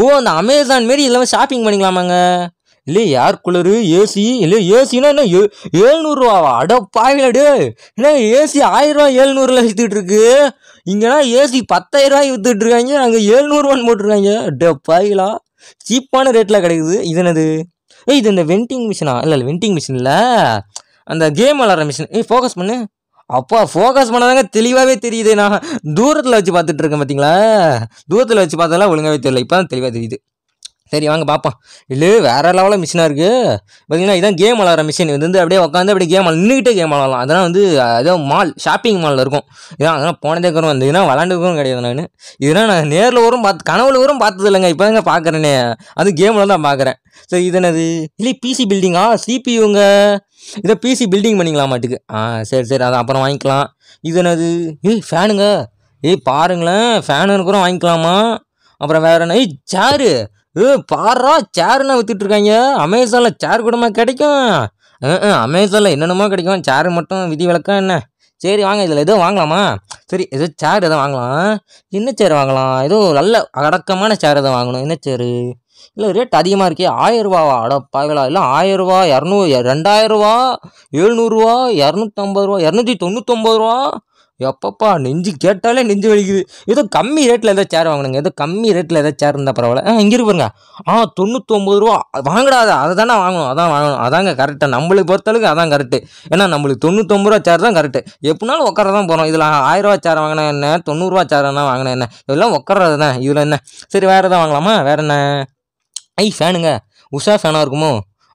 ஓ அந்த அமேசான் மாரி இல்லாமல் ஷாப்பிங் பண்ணிக்கலாமாங்க இல்லை ஏர் கூலரு ஏசி இல்லை ஏசினா என்ன ஏ ஏழ்நூறுரூவாவா அட பாவிலடு என்ன ஏசி ஆயிரரூவா ஏழ்நூறுல வித்துட்டு இருக்கு இங்கேனா ஏசி பத்தாயிரரூவாய்க்கு வித்துட்டு இருக்காங்க அங்கே ஏழ்நூறுவான்னு போட்டிருக்காங்க அட பாயிலா சீப்பான ரேட்டில் கிடைக்குது இது என்னது ஏய் இது இந்த வெண்டிங் மிஷினா இல்லை இல்லை வெண்டிங் மிஷின் இல்லை அந்த கேம் விளாட்ற மிஷின் ஏய் ஃபோக்கஸ் பண்ணு அப்பா ஃபோக்கஸ் பண்ணதாங்க தெளிவாகவே தெரியுது நான் தூரத்தில் வச்சு பார்த்துட்டு இருக்கேன் பார்த்தீங்களா தூரத்தில் வச்சு பார்த்தாலாம் ஒழுங்காகவே தெரியல இப்போ தான் தெளிவாக தெரியுது சரி வாங்க பார்ப்போம் இல்லை வேறு லெவலில் மிஷினாக இருக்குது பார்த்தீங்கன்னா இதான் கேம் விளாட்ற மிஷின் இது வந்து அப்படியே உட்காந்து அப்படியே கேம் நின்றுக்கிட்டே கேம் விளாடலாம் அதெல்லாம் வந்து ஏதோ மால் ஷாப்பிங் மாலில் இருக்கும் இதான் அதெல்லாம் போனதேக்கரும் வந்து இதெல்லாம் விளாண்டுக்கும் கிடையாது நான் இதெல்லாம் நான் நேரில் வரும் பார்த்து கனவுல வரும் பார்த்தது இல்லைங்க இப்போ தாங்க பார்க்குறேனே அது கேமில் தான் பார்க்குறேன் சரி இது என்னது இல்லை பிசி பில்டிங்கா சிபியுங்க இதை பிசி பில்டிங் பண்ணிக்கலாம் மாட்டுக்கு ஆ சரி சரி அதை அப்புறம் வாங்கிக்கலாம் இது என்னது ஏய் ஃபேனுங்க ஏய் பாருங்களேன் ஃபேனு கூட வாங்கிக்கலாமா அப்புறம் வேறு என்ன ஏய் சேரு ஏ பாரா சேர்லாம் விற்றுட்ருக்காங்க அமேசானில் சேர் கூடமாக கிடைக்கும் அமேசானில் என்னென்னமோ கிடைக்கும் சேரு மட்டும் விதி விளக்கம் என்ன சரி வாங்க இதில் எதுவும் வாங்கலாமா சரி ஏதோ சேர் எதோ வாங்கலாம் என்ன சேர் வாங்கலாம் ஏதோ நல்ல அடக்கமான சேர் எதோ வாங்கணும் என்ன சேர் இல்லை ரேட் அதிகமாக இருக்கே ஆயிரரூபாவா அட பாயலா இல்லை ஆயிரரூபா இரநூறு ரெண்டாயிரரூவா எழுநூறுவா இரநூத்தம்பது ரூபா இரநூத்தி தொண்ணூத்தொம்பது ரூபா எப்பப்பா நெஞ்சு கேட்டாலே நெஞ்சு வலிக்குது ஏதோ கம்மி ரேட்டில் ஏதோ சேர் வாங்கினுங்க ஏதோ கம்மி ரேட்டில் ஏதோ சேர் இருந்தால் பரவாயில்ல ஆ இங்கே இருப்பாருங்க ஆ தொண்ணூற்றொம்பது ரூபா வாங்கடாத அதை தானே வாங்கணும் அதான் வாங்கணும் அதாங்க கரெக்டாக நம்மளுக்கு பொறுத்தளவுக்கு அதான் கரெக்டு ஏன்னா நம்மளுக்கு தொண்ணூற்றொம்பது ரூபா சேர் தான் கரெக்டு எப்படினாலும் உட்கார தான் போகிறோம் இதில் ஆயிரரூவா சேர் வாங்கினா என்ன தொண்ணூறுரூவா சேர் என்ன வாங்கினா என்ன இதெல்லாம் உட்காறது தான் இதில் என்ன சரி வேறு எதாவது வாங்கலாமா வேறு என்ன ஐ ஃபேனுங்க உஷா ஃபேனாக இருக்குமோ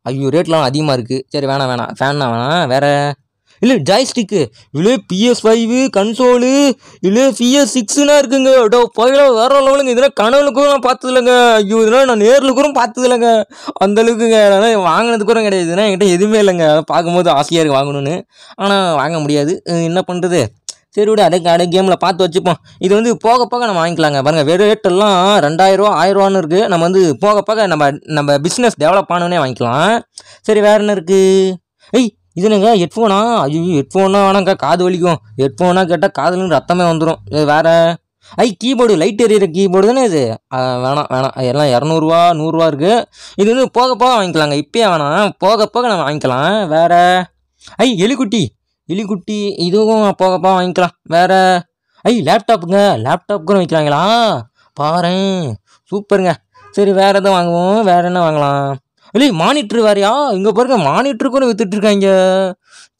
ஐயோ ரேட்லாம் அதிகமாக இருக்குது சரி வேணாம் வேணாம் ஃபேன்னா வேணாம் வேறு இல்லை ஜாய்ஸ்டிக்கு இல்லை பிஎஸ் ஃபைவ் கன்சோலு இல்லை பிஎஸ் சிக்ஸ்னா இருக்குங்க டோ வேற லெவலுங்க இதெல்லாம் கனவுல கூட நான் பார்த்தது இல்லைங்க ஐயோ இதெல்லாம் நான் நேரில் கூட பார்த்தது இல்லைங்க அந்த அளவுக்குங்க அதனால் வாங்கினது கூட கிடையாது இதெல்லாம் என்கிட்ட எதுவுமே இல்லைங்க அதை பார்க்கும்போது ஆசையாக இருக்குது வாங்கணும்னு ஆனால் வாங்க முடியாது என்ன பண்ணுறது சரி விட அதே அதே கேமில் பார்த்து வச்சுப்போம் இது வந்து போக போக நம்ம வாங்கிக்கலாங்க பாருங்கள் வெறும் ரேட்டெல்லாம் ரெண்டாயிரரூவா ஆயிரரூவான்னு இருக்குது நம்ம வந்து போக போக நம்ம நம்ம பிஸ்னஸ் டெவலப் ஆனோன்னே வாங்கிக்கலாம் சரி வேறு என்ன இருக்குது ஐய் இது ஹெட்ஃபோனா ஐயோ ஹெட்ஃபோனா வேணாங்க காது வலிக்கும் ஹெட்ஃபோனா கேட்டால் காதலுன்னு ரத்தமே வந்துடும் இது வேறு ஐ கீபோர்டு லைட் எறிகிற கீபோர்டு தானே இது வேணாம் வேணாம் எல்லாம் இரநூறுவா நூறுரூவா இருக்குது இது வந்து போக போக வாங்கிக்கலாங்க இப்போயே வேணாம் போக போக நம்ம வாங்கிக்கலாம் வேறு ஐ எலிக்குட்டி எலிக்குட்டி இதுவும் போக போக வாங்கிக்கலாம் வேறு ஐ லேப்டாப்புங்க லேப்டாப் கூட வைக்கலாங்களா பாரு சூப்பருங்க சரி வேறு எதுவும் வாங்குவோம் வேறு என்ன வாங்கலாம் இல்லை மானிட்ரு வேறையா இங்கே பாருங்க மானிட்ரு கூட விற்றுட்ருக்காங்க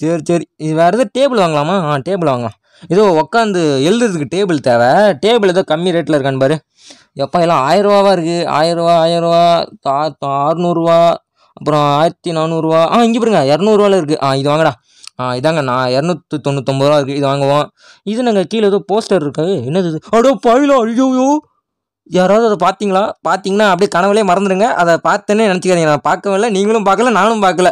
சரி சரி இது வேறு எதாவது டேபிள் வாங்கலாமா ஆ டேபிள் வாங்கலாம் ஏதோ உட்காந்து எழுதுறதுக்கு டேபிள் தேவை டேபிள் ஏதோ கம்மி ரேட்டில் இருக்கான்னு பாரு எப்பா எல்லாம் ஆயிரரூவாவாக இருக்குது ஆயிரரூவா ஆயிரரூவா அறுநூறுவா அப்புறம் ஆயிரத்தி நானூறுரூவா ஆ இங்கே பாருங்க இரநூறுவாவில் இருக்குது ஆ இது வாங்கடா ஆ இதாங்க நான் இரநூத்தி தொண்ணூத்தொம்பது ரூபா இருக்குது இது வாங்குவோம் இது நாங்கள் கீழே ஏதோ போஸ்டர் இருக்குது என்னது அடோ பயிலோ ஐயோயோ யாராவது அதை பார்த்தீங்களா பார்த்தீங்கன்னா அப்படியே கனவுலேயே மறந்துடுங்க அதை பார்த்தேன்னே நினச்சிக்காதீங்க நான் பார்க்கவே இல்லை நீங்களும் பார்க்கல நானும் பார்க்கல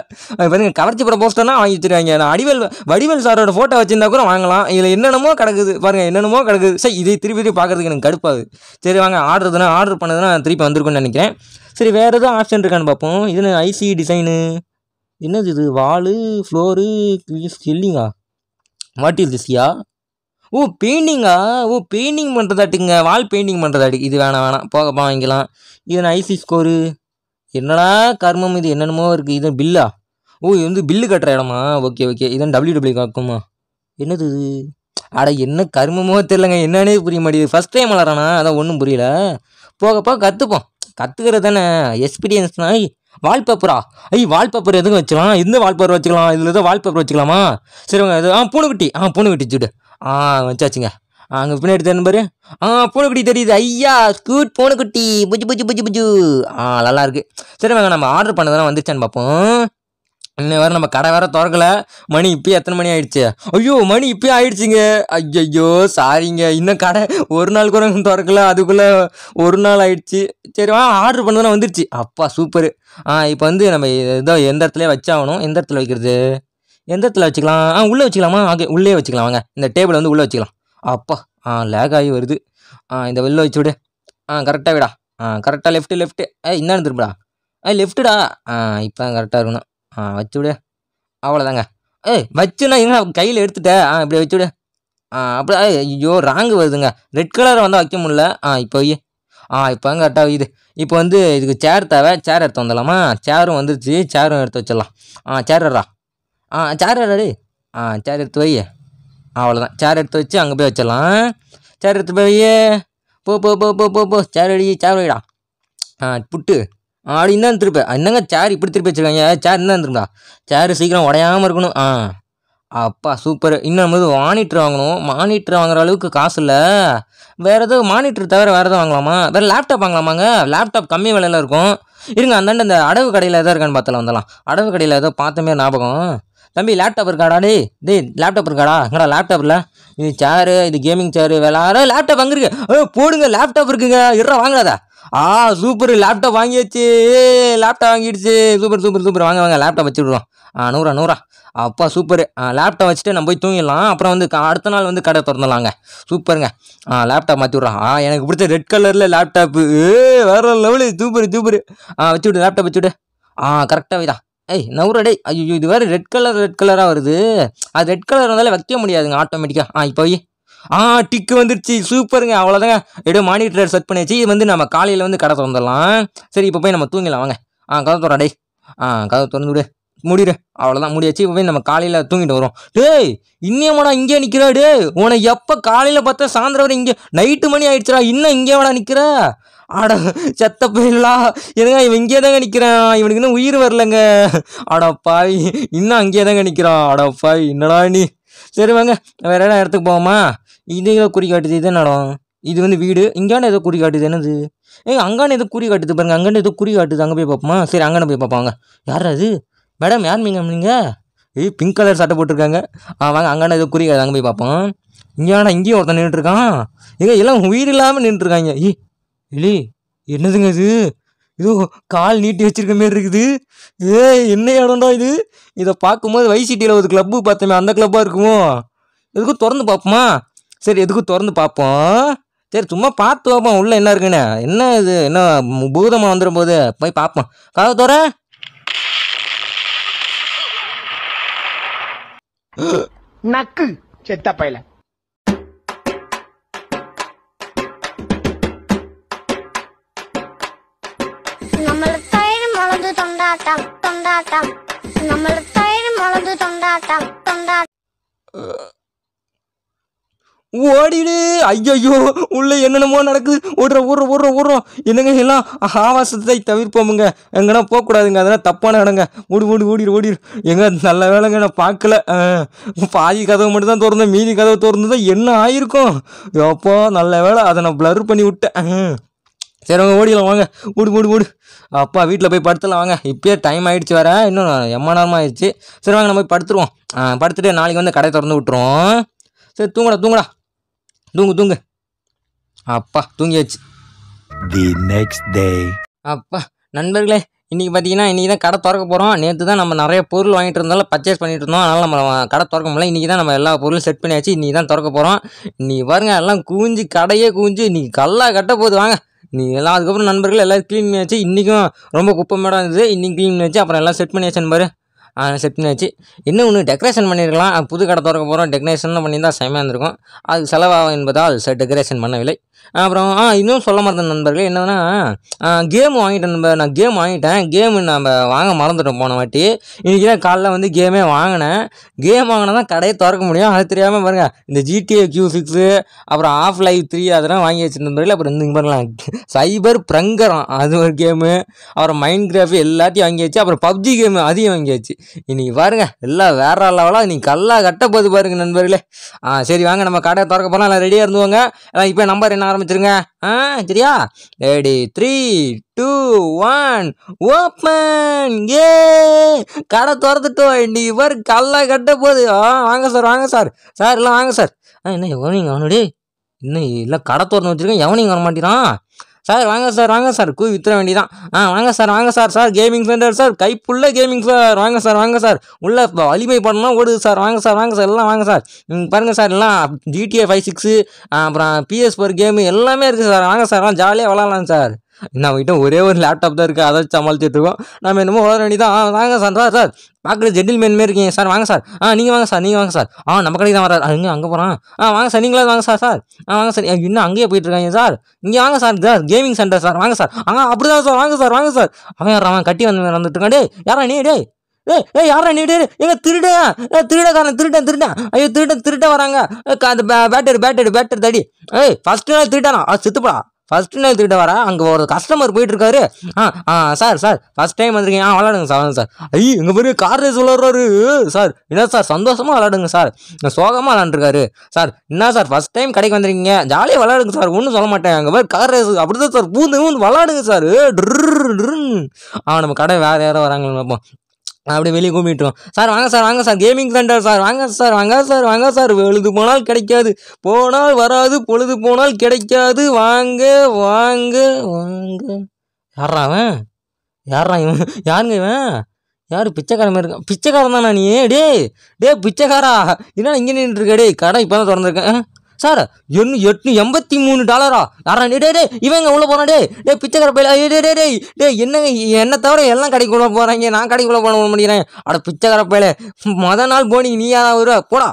பாருங்க கவர்ச்சி படம் போஸ்டர்னா வாங்கி வச்சுருக்காங்க நான் அடிவல் வடிவேல் சாரோட ஃபோட்டோ வச்சிருந்தா கூட வாங்கலாம் இதில் என்னென்னமோ கிடக்குது பாருங்கள் என்னென்னமோ கிடக்குது சரி இதை திருப்பி திருப்பி பார்க்குறதுக்கு எனக்கு கடுப்பாது சரி வாங்க ஆர்டர்னா ஆர்டர் பண்ணதுன்னா திருப்பி வந்திருக்குன்னு நினைக்கிறேன் சரி வேறு எதுவும் ஆப்ஷன் இருக்கான்னு பார்ப்போம் இது ஐசி டிசைனு என்னது இது வாலு ஃப்ளோரு இல்லைங்களா வாட் இஸ் திஸ்யா ஓ பெயிண்டிங்கா ஓ பெயிண்டிங் பண்ணுறதாட்டிங்க வால் பெயிண்டிங் பண்ணுறதாட்டி இது வேணாம் வேணாம் போகப்பா வாங்கிக்கலாம் இது நான் ஐசி ஸ்கோரு என்னடா கர்மம் இது என்னென்னமோ இருக்குது இது பில்லா ஓ இது வந்து பில்லு கட்டுற இடமா ஓகே ஓகே இதான் டபிள்யூ டபிள்யூ காக்குமா என்னது இது அட என்ன கர்மமோ தெரிலங்க என்னன்னே புரிய மாட்டேங்குது ஃபஸ்ட் டைம் வளரானா அதான் ஒன்றும் புரியல போகப்போ கற்றுப்போம் கற்றுக்கிறது தானே எக்ஸ்பீரியன்ஸ்னா வால்பேப்பரா ஐய் வால்பேப்பர் எதுவும் வச்சுக்கலாம் இந்த வால்பேப்பர் வச்சுக்கலாம் இதில் ஏதோ வால்பேப்பர் வச்சுக்கலாமா சரி இது ஆ பூனைக்குட்டி ஆ பூனைக்குட்டி சுடு ஆ வச்சாச்சுங்க அங்கே பின்னாடி தரணும் பாரு ஆ பூனைக்குட்டி தெரியுது ஐயா ஸ்கூட் பூனைக்குட்டி புஜு புஜு புஜு புஜு ஆ நல்லா சரி வாங்க நம்ம ஆர்டர் பண்ணதெல்லாம் வந்துருச்சான்னு பார்ப்போம் இன்னும் வேறு நம்ம கடை வேறு திறக்கலை மணி இப்போயே எத்தனை மணி ஆயிடுச்சு ஐயோ மணி இப்போயே ஆயிடுச்சுங்க ஐயையோ சாரிங்க இன்னும் கடை ஒரு நாள் கூட திறக்கல அதுக்குள்ளே ஒரு நாள் ஆயிடுச்சு சரி வா ஆர்டர் பண்ணதெல்லாம் வந்துருச்சு அப்பா சூப்பர் ஆ இப்போ வந்து நம்ம இதோ எந்த இடத்துல வச்சாகணும் எந்த இடத்துல வைக்கிறது எந்த இடத்துல வச்சுக்கலாம் ஆ உள்ளே வச்சுக்கலாமா ஆகே உள்ளே வச்சுக்கலாம் வாங்க இந்த டேபிள் வந்து உள்ளே வச்சுக்கலாம் அப்பா ஆ லேக் ஆகி வருது ஆ இந்த வெளில வச்சு விடு ஆ கரெக்டாக விடா ஆ கரெக்டாக லெஃப்ட்டு லெஃப்ட்டு ஏ இன்னான்னு திரும்படா ஆ லெஃப்ட்டுடா ஆ இப்போ தான் கரெக்டாக இருக்கணும் ஆ வச்சு விடு அவ்வளோதாங்க ஏய் வச்சுனா என்ன கையில் எடுத்துட்டேன் ஆ இப்படி வச்சு விடு ஆ அப்படியே ஐயோ ராங்கு வருதுங்க ரெட் கலரை வந்தால் வைக்க முடில ஆ இப்போ ஐயே ஆ இப்போ கரெக்டாக இது இப்போ வந்து இதுக்கு சேர் தேவை சேர் எடுத்து வந்துடலாமா சேரும் வந்துருச்சு சேரும் எடுத்து வச்சிடலாம் ஆ சேர்றா ஆ சேர் ரெடி ஆ சேர் எடுத்து வை அவ்வளோதான் சேர் எடுத்து வச்சு அங்கே போய் வச்சிடலாம் சேர் எடுத்து போய் போ போ போ போ போ போ சேர் அடி சேர் வைடா ஆ புட்டு அப்படி இருந்தால் திருப்ப என்னங்க சேர் இப்படி திருப்பி வச்சுருக்காங்க சேர் இருந்தால் இருந்துருப்பா சேர் சீக்கிரம் உடையாமல் இருக்கணும் ஆ அப்பா சூப்பர் இன்னும் போது மானிட்டர் மானிட்ரு வாங்கணும் மானிட்ரு வாங்குற அளவுக்கு காசு இல்லை வேறு எதுவும் மானிட்ரு தவிர வேறு எதுவும் வாங்கலாமா வேறு லேப்டாப் வாங்கலாமாங்க லேப்டாப் கம்மி விலையில் இருக்கும் இருங்க அந்தாண்ட இந்த அடவு கடையில் எதாவது இருக்கான்னு பார்த்தலாம் வந்தலாம் அடவு கடையில் ஏதோ பார்த்தமே ஞாபகம் தம்பி லேப்டாப் இருக்காடா டே டேய் லேப்டாப் இருக்காடா எங்கடா லேப்டாப்பில் இது சேரு இது கேமிங் சேரு வேலை லேப்டாப் வாங்குறீங்க ஏ போடுங்க லேப்டாப் இருக்குங்க இருறா வாங்கலாதா ஆ சூப்பர் லேப்டாப் வாங்கியாச்சு லேப்டாப் வாங்கிடுச்சு சூப்பர் சூப்பர் சூப்பர் வாங்க வாங்க லேப்டாப் வச்சுடுறோம் ஆ நூறா நூறா அப்பா சூப்பர் லேப்டாப் வச்சுட்டு நம்ம போய் தூங்கிடலாம் அப்புறம் வந்து அடுத்த நாள் வந்து கடை திறந்துடலாங்க சூப்பருங்க ஆ லேப்டாப் மாற்றி விட்றான் ஆ எனக்கு பிடிச்ச ரெட் கலரில் லேப்டாப்பு ஏ வேறு லெவலு சூப்பர் சூப்பர் ஆ வச்சுவிடு லேப்டாப் வச்சுவிடு ஆ கரெக்டாக வைதான் ஏய் நவுரடே ஐயோ இது வேறு ரெட் கலர் ரெட் கலராக வருது அது ரெட் கலர் இருந்தாலே வைக்க முடியாதுங்க ஆட்டோமேட்டிக்காக ஆ இப்போ ஆ டிக்கு வந்துருச்சு சூப்பருங்க அவ்வளோதாங்க எடோ மானிட்டர் செட் பண்ணியாச்சு இது வந்து நம்ம காலையில் வந்து கடை திறந்துடலாம் சரி இப்போ போய் நம்ம தூங்கிடலாம் வாங்க ஆ கதை தோறா ஆ கதை திறந்து விடு முடிடு அவ்வளோதான் முடியாச்சு இப்போ போய் நம்ம காலையில் தூங்கிட்டு வரோம் டேய் இன்னியமாடா இங்கே இங்கேயே டே உனக்கு எப்போ காலையில் பார்த்தா சாயந்தரம் வரை இங்கே நைட்டு மணி ஆயிடுச்சுடா இன்னும் இங்கே வாடா நிற்கிற ஆடா செத்த போயிடலா எதுங்க இவன் இங்கே தாங்க நிற்கிறான் இவனுக்கு இன்னும் உயிர் வரலங்க ஆடா இன்னும் அங்கேயே தாங்க நிற்கிறான் ஆடா என்னடா நீ சரி வாங்க வேறு இடம் இடத்துக்கு போவோமா இது குறி காட்டுது இது நடம் இது வந்து வீடு இங்கான ஏதோ குறி காட்டுது என்னது ஏய் அங்கான ஏதோ குறி காட்டுது பாருங்க அங்கான ஏதோ குறி காட்டுது அங்கே போய் பார்ப்போமா சரி அங்கே போய் பார்ப்பாங்க யார் அது மேடம் யார் மீங்க நீங்கள் ஏய் பிங்க் கலர் சட்டை போட்டிருக்காங்க ஆ வாங்க அங்கான ஏதோ குறி காட்டுது அங்கே போய் பார்ப்போம் இங்கே ஆனால் இங்கேயும் ஒருத்தன் நின்றுட்டுருக்கான் ஏங்க எல்லாம் உயிர் இல்லாமல் நின்றுருக்காங்க ஏய் இலி என்னதுங்க இது இது கால் நீட்டி வச்சிருக்க மாரி இருக்குது ஏ என்ன இடம்டா இது இதை பார்க்கும்போது வைசிட்டியில் ஒரு கிளப்பு பார்த்தோமே அந்த கிளப்பாக இருக்குமோ எதுக்கும் திறந்து பார்ப்போமா சரி எதுக்கும் திறந்து பார்ப்போம் சரி சும்மா பார்த்து பார்ப்போம் உள்ளே என்ன இருக்குண்ணே என்ன இது என்ன பூதமாக வந்துடும் போது போய் பார்ப்போம் காது தோற நக்கு செத்த பையல மலந்து தொண்டாட்டம் தொண்டாட்டம் நம்மள தயிர் மலந்து தொண்டாட்டம் தொண்டாட்டம் ஓடிடு ஐயோ உள்ளே என்னென்னமோ நடக்குது ஓடுற ஓடுற ஓடுற ஓடுறோம் என்னங்க எல்லாம் ஆவாசத்தை தவிர்ப்போமுங்க எங்கன்னா போகக்கூடாதுங்க அதெல்லாம் தப்பான இடங்க ஓடி ஓடி ஓடிடு ஓடிடு எங்க நல்ல வேலைங்க நான் பார்க்கல பாதி கதவை மட்டும் தான் திறந்தேன் மீதி கதவை திறந்து தான் என்ன ஆயிருக்கும் எப்போ நல்ல வேலை அதை நான் ப்ளர் பண்ணி விட்டேன் சரி வாங்க ஓடிடலாம் வாங்க ஓடு ஓடு ஓடு அப்பா வீட்டில் போய் படுத்துடலாம் வாங்க இப்போயே டைம் ஆகிடுச்சு வேறு இன்னும் எம்மனாரமாக ஆயிடுச்சு சரி வாங்க நம்ம போய் படுத்துருவோம் படுத்துட்டு நாளைக்கு வந்து கடை திறந்து விட்டுருவோம் சரி தூங்கடா தூங்கடா தூங்கு தூங்கு அப்பா தூங்கியாச்சு தி நெக்ஸ்ட் டே அப்பா நண்பர்களே இன்றைக்கி பார்த்தீங்கன்னா இன்றைக்கி தான் கடை திறக்க போகிறோம் நேற்று தான் நம்ம நிறைய பொருள் வாங்கிட்டு இருந்தாலும் பர்ச்சேஸ் பண்ணிட்டு இருந்தோம் அதனால் நம்ம கடை திறக்க முடியல இன்றைக்கி தான் நம்ம எல்லா பொருளும் செட் பண்ணியாச்சு இன்றைக்கி தான் திறக்க போகிறோம் நீ பாருங்கள் எல்லாம் கூஞ்சி கடையே கூஞ்சி இன்றைக்கி கல்லா கட்ட போகுது வாங்க நீ எல்லாம் அதுக்கப்புறம் நண்பர்கள் எல்லோரும் க்ளீன் பண்ணியாச்சு இன்றைக்கும் ரொம்ப குப்பை மேடம் இருந்தது இன்றைக்கி க்ளீன் பண்ணியாச்சு அப்புறம் எல்லாம் செட் பண்ணியாச்சுன்னு பாரு செட் பண்ணியாச்சு இன்னும் ஒன்று டெக்கரேஷன் பண்ணியிருக்கலாம் புது கடை திறக்க போகிறோம் பண்ணி பண்ணியிருந்தால் செமையாக இருந்திருக்கும் அது செலவாகும் என்பதால் சார் டெக்கரேஷன் பண்ணவில்லை அப்புறம் ஆ இன்னும் சொல்ல மறந்த நண்பர்கள் என்னென்னா கேம் வாங்கிட்டேன் நண்பர் நான் கேம் வாங்கிட்டேன் கேம் நம்ம வாங்க மறந்துட்டோம் போன வாட்டி இன்றைக்கி தான் காலைல வந்து கேமே வாங்கினேன் கேம் வாங்கினா தான் கடையை திறக்க முடியும் அது தெரியாமல் பாருங்கள் இந்த ஜிடிஏ கியூ சிக்ஸு அப்புறம் ஆஃப் லைவ் த்ரீ அதெல்லாம் வாங்கி நண்பர்கள் அப்புறம் இந்த பண்ணலாம் சைபர் பிரங்கரம் அது ஒரு கேமு அப்புறம் மைண்ட் கிராஃபி எல்லாத்தையும் வாங்கி வச்சு அப்புறம் பப்ஜி கேமு அதையும் வாங்கி வச்சு இன்னைக்கு பாருங்க எல்லாம் வேற லெவலாக நீ கல்லா கட்ட போது பாருங்க நண்பர்களே ஆ சரி வாங்க நம்ம கடை திறக்க போகலாம் எல்லாம் ரெடியாக இருந்துவாங்க எல்லாம் இப்போ நம்பர் என்ன ஆரம்பிச்சிருங்க ஆ சரியா ready three two one open ஏ கடை திறந்துட்டோம் இன்னைக்கு பாரு கல்லா கட்ட போகுது ஆ வாங்க சார் வாங்க சார் சார் எல்லாம் வாங்க சார் ஆ என்ன எவனிங் அவனுடைய இன்னும் எல்லாம் கடை திறந்து வச்சுருக்கேன் எவனிங் வர மாட்டேறான் சார் வாங்க சார் வாங்க சார் கூவி வித்துற வேண்டிதான் ஆ வாங்க சார் வாங்க sir sir gaming centre sir கை கேமிங் சார் வாங்க சார் வாங்க சார் உள்ள வலிமை பண்ணலாம் ஓடுது சார் வாங்க சார் வாங்க சார் எல்லாம் வாங்க சார் பாருங்கள் சார் எல்லாம் ஜிடிஏ ஃபைவ் சிக்ஸு அப்புறம் பிஎஸ் ஃபோர் கேமு எல்லாமே இருக்குது சார் வாங்க சார் எல்லாம் ஜாலியாக விளாட்லாம் சார் நம்மகிட்ட ஒரே ஒரு லேப்டாப் தான் இருக்குது அதை சமாளிச்சுட்டு இருக்கோம் நம்ம என்னமோ வளர ஆ வாங்க சார் சார் சார் பார்க்குற ஜென்டில்மேன் மாரி இருக்கீங்க சார் வாங்க சார் ஆ நீங்கள் வாங்க சார் நீங்கள் வாங்க சார் ஆ நம்ம கடைக்கு தான் வராது அங்கே அங்கே போகிறான் ஆ வாங்க சார் நீங்களே வாங்க சார் சார் ஆ வாங்க சார் இன்னும் அங்கேயே போயிட்டு இருக்காங்க சார் இங்கே வாங்க sir sir gaming centre sir வாங்க சார் ஆ அப்படி தான் சார் வாங்க சார் வாங்க சார் அவன் அவன் கட்டி வந்து வந்துட்டு இருக்கான் டே யாரா நீ டே ஏ ஏய் யாரா நீ எங்க திருட காரணம் திருடன் திருட்டேன் ஐயோ திருடன் திருட வராங்க அந்த பேட்டர் பேட்டர் பேட்டர் தடி ஏய் ஃபஸ்ட்டு நாள் திருட்டானா அது சித்துப்படா ஃபஸ்ட்டு நான் எடுத்துக்கிட்ட வரேன் அங்கே ஒரு கஸ்டமர் போயிட்டுருக்காரு ஆ ஆ சார் சார் ஃபஸ்ட் டைம் வந்துருக்கீங்க ஆ விளாடுங்க சார் சார் ஐய் இங்கே பெரிய கார் ரேஸ் விளாட்றாரு சார் என்ன சார் சந்தோஷமாக விளாடுங்க சார் சோகமாக விளாண்டுருக்காரு சார் என்ன சார் ஃபஸ்ட் டைம் கடைக்கு வந்துருக்கீங்க ஜாலியாக விளாடுங்க சார் ஒன்றும் சொல்ல மாட்டேன் அங்கே பேர் கார் ரேஸ் அப்படி தான் சார் பூந்து பூந்து விளாடுங்க சார் ட்ரு ஆ நம்ம கடை வேறு யாரோ வராங்கன்னு பார்ப்போம் அப்படியே வெளியே கும்பிட்டுரும் சார் வாங்க சார் வாங்க சார் கேமிங் சென்டர் சார் வாங்க சார் வாங்க சார் வாங்க சார் பொழுது போனால் கிடைக்காது போனால் வராது பொழுது போனால் கிடைக்காது வாங்க வாங்க வாங்க யாராவன் அவன் யாரா இவன் யாருங்க இவன் யார் பிச்சைக்காரன் மாதிரி இருக்கான் பிச்சைக்காரன் தானா நீ டே டே பிச்சைக்காரா என்ன இங்கே நின்றுருக்க டே கடை இப்போ தான் திறந்துருக்கேன் சார் எண்ணு எட்நூ எண்பத்தி மூணு டாலரா யாரா டே டே இவங்க உள்ள போகிறான் டே டே பிச்சைக்கார பையில டே டே டே டே என்னங்க என்னை தவிர எல்லாம் உள்ள போகிறாங்க நான் கடைக்குள்ள போன முடிகிறேன் அட பிச்சை கரப்பையில மொத நாள் போனீங்க நீ யாராவது வருவா போடா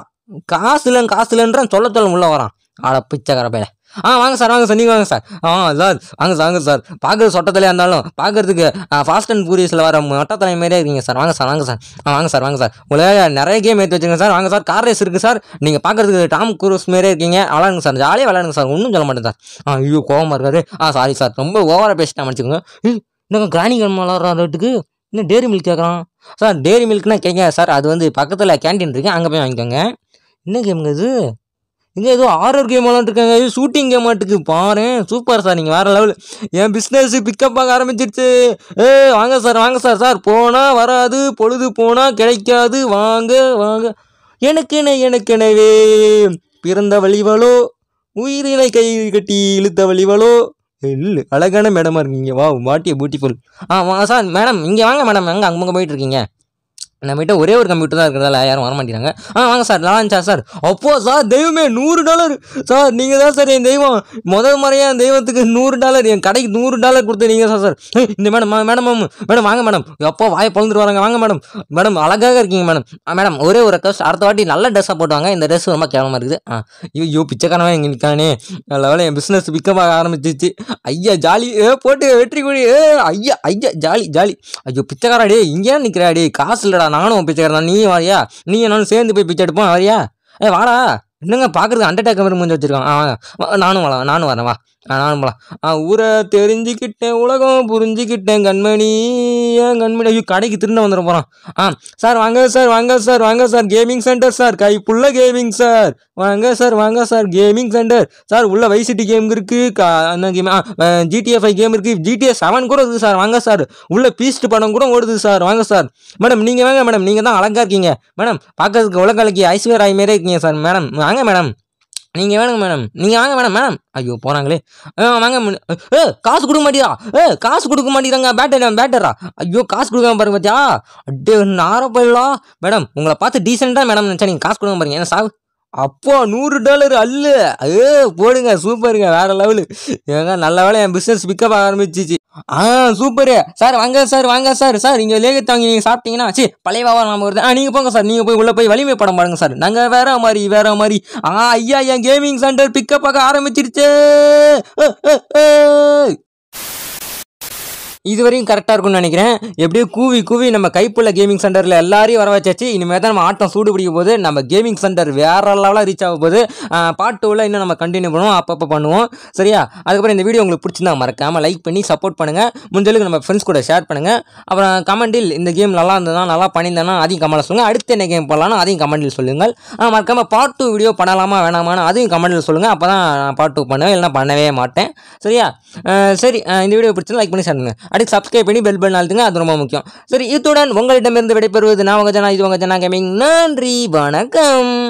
காசு இல்லைன்னு காசு இல்லைன்றான் சொல்ல சொல்ல உள்ளே வரான் அட பிச்சை கரப்பையில ஆ வாங்க சார் வாங்க சார் நீங்கள் வாங்க சார் ஆ சார் வாங்க சார் வாங்க சார் பார்க்குறது சொட்டத்திலே இருந்தாலும் பார்க்குறதுக்கு ஃபாஸ்ட் அண்ட் ஃபூரியஸில் வர மொட்டத்தலை மாதிரியே இருக்கீங்க சார் வாங்க சார் வாங்க சார் ஆ வாங்க சார் வாங்க சார் உங்களை நிறைய கேம் ஏற்றி வச்சுருங்க சார் வாங்க சார் கார் ரேஸ் இருக்குது சார் நீங்கள் பார்க்குறதுக்கு டாம் குரூஸ் மாதிரியே இருக்கீங்க விளாடுங்க சார் ஜாலியாக விளாடுங்க சார் ஒன்றும் சொல்ல மாட்டேன் சார் ஆ ஐயோ கோவமாக இருக்காரு ஆ சாரி சார் ரொம்ப ஓவராக பேசிட்டேன் மன்னிச்சுக்கோங்க இன்னும் கிராணி கிழமை விளாட்றதுக்கு இன்னும் டேரி மில்க் கேட்குறான் சார் டேரி மில்க்னா கேட்க சார் அது வந்து பக்கத்தில் கேன்டீன் இருக்குது அங்கே போய் வாங்கிக்கோங்க என்ன கேமுங்க இது இங்கே ஏதோ ஆரர் கேம் விளாண்டுருக்காங்க இது ஷூட்டிங் கேம் ஆட்டுக்கு பாரு சூப்பர் சார் நீங்கள் வேறு லெவல் என் பிஸ்னஸ் பிக்கப் ஆக ஆரம்பிச்சிருச்சு ஏ வாங்க சார் வாங்க சார் சார் போனால் வராது பொழுது போனால் கிடைக்காது வாங்க வாங்க எனக்கென எனக்கெனவே பிறந்த வழிவலோ உயிரினை கை கட்டி இழுத்த வழிவலோ இல்லை அழகான மேடமாக இருக்கீங்க வா வாட்டிய பியூட்டிஃபுல் ஆ சார் மேடம் இங்கே வாங்க மேடம் அங்கே அங்கே போயிட்டுருக்கீங்க நம்மகிட்ட ஒரே ஒரு கம்ப்யூட்டர் தான் இருக்கிறதால யாரும் வர மாட்டேங்கிறாங்க ஆ வாங்க சார் லான்ச்சா சார் அப்போ சார் தெய்வமே நூறு டாலர் சார் நீங்கள் தான் சார் என் தெய்வம் முதல் முறையாக என் தெய்வத்துக்கு நூறு டாலர் என் கடைக்கு நூறு டாலர் கொடுத்து நீங்கள் சார் சார் இந்த மேடம் மேடம் மேடம் வாங்க மேடம் எப்போ வாய் பழந்துட்டு வராங்க வாங்க மேடம் மேடம் அழகாக இருக்கீங்க மேடம் மேடம் ஒரே ஒரு ரெக்வஸ்ட் அடுத்த வாட்டி நல்ல ட்ரெஸ்ஸாக போட்டுவாங்க இந்த ட்ரெஸ் ரொம்ப கேவலமாக இருக்குது ஆ ஐயோ பிச்சைக்காரவன் எங்கே நிற்கானே லெவலில் என் பிஸ்னஸ் பிக்கப் ஆக ஆரம்பிச்சிச்சு ஐயா ஜாலி போட்டு வெற்றி கொடி ஐயா ஐயா ஜாலி ஜாலி ஐயோ பிச்சைக்காராடே இங்கேயே நிற்கிறாடி காசு இல்லைடா நானும் பிச்சை தான் நீ வாரியா நீ என்னாலும் சேர்ந்து போய் பிச்சை எடுப்போம் வாரியா ஏ வாடா என்னங்க பார்க்குறதுக்கு அண்டர்டேக் மாதிரி முடிஞ்சு வச்சுருக்கான் நானும் வரலாம் நானும் வரேன் வா நானும் போகலாம் ஊரை தெரிஞ்சுக்கிட்டேன் உலகம் புரிஞ்சுக்கிட்டேன் கண்மணி ஏன் கண்மணி ஐயோ கடைக்கு திரும்ப வந்துட போகிறான் ஆ சார் வாங்க சார் வாங்க சார் வாங்க சார் கேமிங் சென்டர் சார் கை ஃபுல்லாக கேமிங் சார் வாங்க சார் வாங்க சார் கேமிங் சென்டர் சார் உள்ள வைசிட்டி கேம் இருக்குது அந்த கேம் ஜிடிஎஃப் ஐ கேம் இருக்குது ஜிடிஏ செவன் கூட இருக்குது சார் வாங்க சார் உள்ள பீஸ்ட் படம் கூட ஓடுது சார் வாங்க சார் மேடம் நீங்கள் வாங்க மேடம் நீங்கள் தான் அழகாக இருக்கீங்க மேடம் பார்க்கறதுக்கு உலக ஐஸ்வர் ஆகி மாரியே இருக்கீங்க சார் மேடம் வாங்க மேடம் நீங்க வேணுங்க மேடம் நீங்க வாங்க மேடம் மேடம் ஐயோ போறாங்களே வாங்க ஏ காசு கொடுக்க மாட்டேதா ஏ காசு கொடுக்க மாட்டேங்கிறாங்க பேட்டர் பேட்டரா ஐயோ காசு கொடுக்காம பாருங்க பார்த்தியா அப்படியே நார போயிடலாம் மேடம் உங்களை பார்த்து டீசெண்டாக மேடம் நினச்சா நீங்கள் காசு கொடுக்க பாருங்க என்ன சாவு அப்போ நூறு டாலர் அல்லு அது போடுங்க சூப்பருங்க வேற லெவலு ஏங்க நல்ல வேலை என் பிஸ்னஸ் பிக்கப் ஆரம்பிச்சிச்சு ஆ சூப்பரு சார் வாங்க சார் வாங்க சார் சார் இங்கே லேகத்தாங்க நீங்கள் சாப்பிட்டீங்கன்னா சரி பழைய வாவா நம்ம வருது ஆ நீங்கள் போங்க சார் நீங்கள் போய் உள்ளே போய் வலிமை படம் பாருங்க சார் நாங்கள் வேற மாதிரி வேற மாதிரி ஆ ஐயா என் கேமிங் சென்டர் பிக்கப் ஆக ஆரம்பிச்சிருச்சு இதுவரையும் கரெக்டாக இருக்கும்னு நினைக்கிறேன் எப்படியோ கூவி கூவி நம்ம கைப்புள்ள கேமிங் சென்டரில் எல்லாரையும் வர வச்சாச்சு இனிமேல் தான் நம்ம ஆட்டம் சூடு பிடிக்க போது நம்ம கேமிங் சென்டர் வேறு லெவலாக ரீச் ஆக போது பார்ட் டூவில் இன்னும் நம்ம கண்டினியூ பண்ணுவோம் அப்பப்போ பண்ணுவோம் சரியா அதுக்கப்புறம் இந்த வீடியோ உங்களுக்கு பிடிச்சிருந்தா மறக்காமல் லைக் பண்ணி சப்போர்ட் பண்ணுங்கள் முடிஞ்சளவுக்கு நம்ம ஃப்ரெண்ட்ஸ் கூட ஷேர் பண்ணுங்கள் அப்புறம் கமெண்டில் இந்த கேம் நல்லா இருந்ததா நல்லா பண்ணியிருந்தேன்னா அதையும் கமெண்ட்டில் சொல்லுங்கள் அடுத்து என்ன கேம் போடலாம்னு அதையும் கமெண்டில் சொல்லுங்கள் மறக்காமல் பார்ட் டூ வீடியோ பண்ணலாமா வேணாமான்னு அதையும் கமெண்டில் சொல்லுங்கள் அப்போ தான் நான் பார்ட் டூ பண்ணுவேன் இல்லைனா பண்ணவே மாட்டேன் சரியா சரி இந்த வீடியோ பிடிச்சிருந்தா லைக் பண்ணி ஷேர் பண்ணுங்கள் அதுக்கு சப்ஸ்கிரைப் பண்ணி பெல் பண்ண அழுத்துங்க அது ரொம்ப முக்கியம் சரி இத்துடன் உங்களிடமிருந்து விடைபெறுவது நான் உங்க ஜனா இது உங்க ஜனா கேமிங் நன்றி வணக்கம்